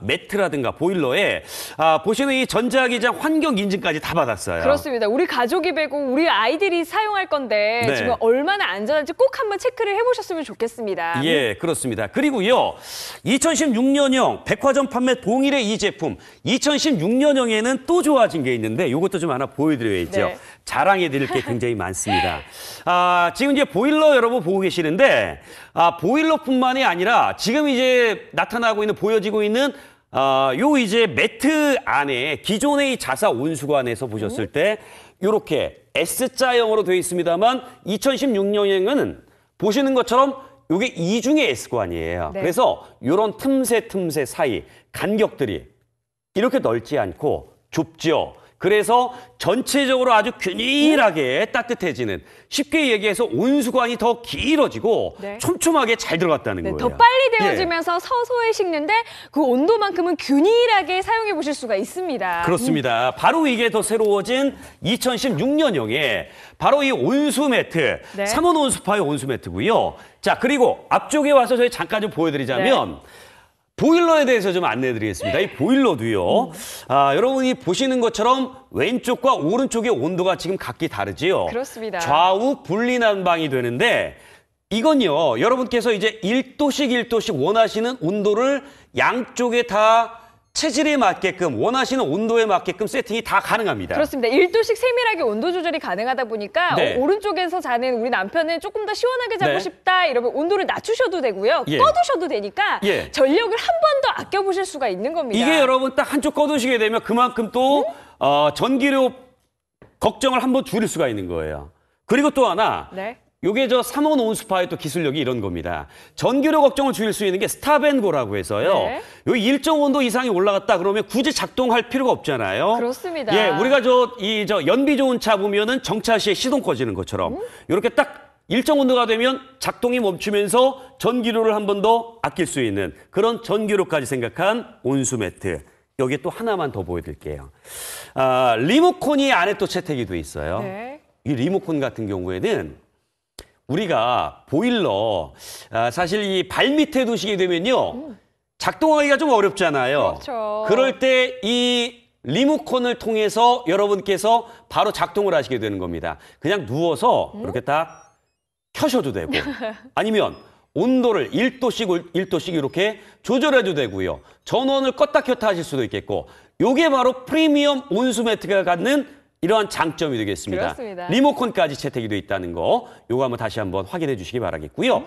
매트라든가 보일러에 아, 보시는 이 전자기장 환경 인증까지 다 받았어요. 그렇습니다. 우리 가족이 배고 우리 아이들이 사용할 건데 네. 지금 얼마나 안전한지 꼭 한번 체크를 해보셨으면 좋겠습니다. 예, 그렇습니다. 그리고요, 2016년형 백화점 판매 동일의 이 제품, 2016년형에는 또 좋아진 게 있는데 이것도 좀 하나 보여드려야죠. 네. 자랑해드릴 게 굉장히 많습니다. 아, 지금 이제 보일러 여러분 보고 계시는데 아, 보일러뿐만이 아니라 지금 이제 나타나고 있는 보여지고 있는 아, 요 이제 매트 안에 기존의 이 자사 온수관에서 보셨을 때 요렇게 S자형으로 되어 있습니다만 2016년에는 보시는 것처럼 요게 이중의 S관이에요. 네. 그래서 요런 틈새 틈새 사이 간격들이 이렇게 넓지 않고 좁지요. 그래서 전체적으로 아주 균일하게 따뜻해지는 쉽게 얘기해서 온수관이 더 길어지고 네. 촘촘하게 잘 들어갔다는 네, 거예요. 더 빨리 데워지면서 예. 서서히 식는데 그 온도만큼은 균일하게 사용해 보실 수가 있습니다. 그렇습니다. 바로 이게 더 새로워진 2016년형에 바로 이 온수 매트, 네. 삼원 온수파의 온수 매트고요. 자, 그리고 앞쪽에 와서 저희 잠깐 좀 보여드리자면 네. 보일러에 대해서 좀 안내해 드리겠습니다. 이 보일러도요. 아, 여러분이 보시는 것처럼 왼쪽과 오른쪽의 온도가 지금 각기 다르지요. 그렇습니다. 좌우 분리 난방이 되는데 이건요. 여러분께서 이제 1도씩 1도씩 원하시는 온도를 양쪽에 다 체질에 맞게끔 원하시는 온도에 맞게끔 세팅이 다 가능합니다. 그렇습니다. 1도씩 세밀하게 온도 조절이 가능하다 보니까 네. 어, 오른쪽에서 자는 우리 남편은 조금 더 시원하게 자고 네. 싶다 이러면 온도를 낮추셔도 되고요. 예. 꺼두셔도 되니까 예. 전력을 한 번 더 아껴보실 수가 있는 겁니다. 이게 여러분 딱 한쪽 꺼두시게 되면 그만큼 또 음? 어, 전기료 걱정을 한 번 줄일 수가 있는 거예요. 그리고 또 하나 네. 요게 저삼원 온수파의 또 기술력이 이런 겁니다. 전기료 걱정을 줄일 수 있는 게스타벤고라고 해서요. 네. 요 일정 온도 이상이 올라갔다 그러면 굳이 작동할 필요가 없잖아요. 그렇습니다. 예, 우리가 저 이 저 연비 좋은 차 보면은 정차 시에 시동 꺼지는 것처럼 음? 이렇게 딱 일정 온도가 되면 작동이 멈추면서 전기료를 한 번 더 아낄 수 있는 그런 전기료까지 생각한 온수 매트. 여기 또 하나만 더 보여드릴게요. 아, 리모콘이 안에 또 채택이 돼 있어요. 네. 이리모콘 같은 경우에는 우리가 보일러 아, 사실 이 발밑에 두시게 되면요. 작동하기가 좀 어렵잖아요. 그렇죠. 그럴 때 이 리모컨을 통해서 여러분께서 바로 작동을 하시게 되는 겁니다. 그냥 누워서 음? 이렇게 딱 켜셔도 되고 아니면 온도를 1도씩 1도씩 이렇게 조절해도 되고요. 전원을 껐다 켰다 하실 수도 있겠고 요게 바로 프리미엄 온수 매트가 갖는 이러한 장점이 되겠습니다. 그렇습니다. 리모컨까지 채택이 돼 있다는 거 요거 한번 다시 한번 확인해 주시기 바라겠고요. 음.